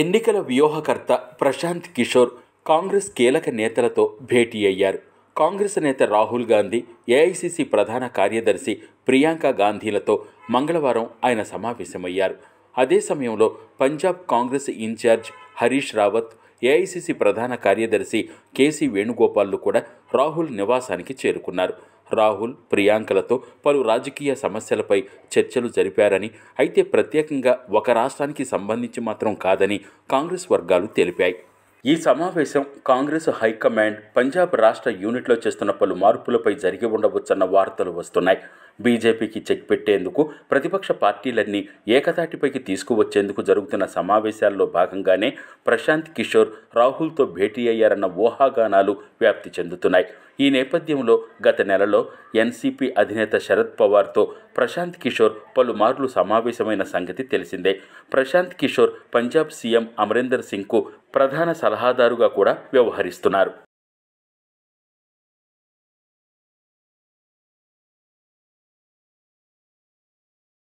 ఎన్నికల వ్యూహకర్త ప్రశాంత్ కిషోర్ కాంగ్రెస్ కీలక నేతలతో భేటీ అయ్యారు కాంగ్రెస్ నేత రాహుల్ గాంధీ ఏఐసిసి ప్రధాన కార్యదర్శి ప్రియాంక గాంధీలతో మంగళవారం ఆయన సమావేశమయ్యారు అదే సమయంలో పంజాబ్ కాంగ్రెస్ ఇన్ఛార్జ్ హరీష్ రావత్ ఏఐసిసి ప్రధాన కార్యదర్శి కేసీ వేణుగోపాల్లు కూడా రాహుల్ నివాసానికి చేరుకున్నారు రాహుల్ ప్రియాంకలతో పలు రాజకీయ సమస్యలపై చర్చలు జరిపారని అయితే ప్రత్యేకంగా ఒక రాష్ట్రానికి సంబంధించి మాత్రం కాదని కాంగ్రెస్ వర్గాలు తెలిపాయి ఈ సమావేశం కాంగ్రెస్ హైకమాండ్ పంజాబ్ రాష్ట్ర యూనిట్లో చేస్తున్న పలు మార్పులపై జరిగి ఉండవచ్చన్న వార్తలు వస్తున్నాయి బీజేపీకి చెక్ పెట్టేందుకు ప్రతిపక్ష పార్టీలన్నీ ఏకతాటిపైకి తీసుకువచ్చేందుకు జరుగుతున్న సమావేశాల్లో భాగంగానే ప్రశాంత్ కిషోర్ రాహుల్తో భేటీ అయ్యారన్న ఊహాగానాలు వ్యాప్తి చెందుతున్నాయి ఈ నేపథ్యంలో గత నెలలో ఎన్సీపీ అధినేత శరద్ పవార్తో ప్రశాంత్ కిషోర్ పలుమార్లు సమావేశమైన సంగతి తెలిసిందే ప్రశాంత్ కిషోర్ పంజాబ్ సీఎం అమరీందర్ సింగ్కు ప్రధాన సలహాదారుగా కూడా వ్యవహరిస్తున్నారు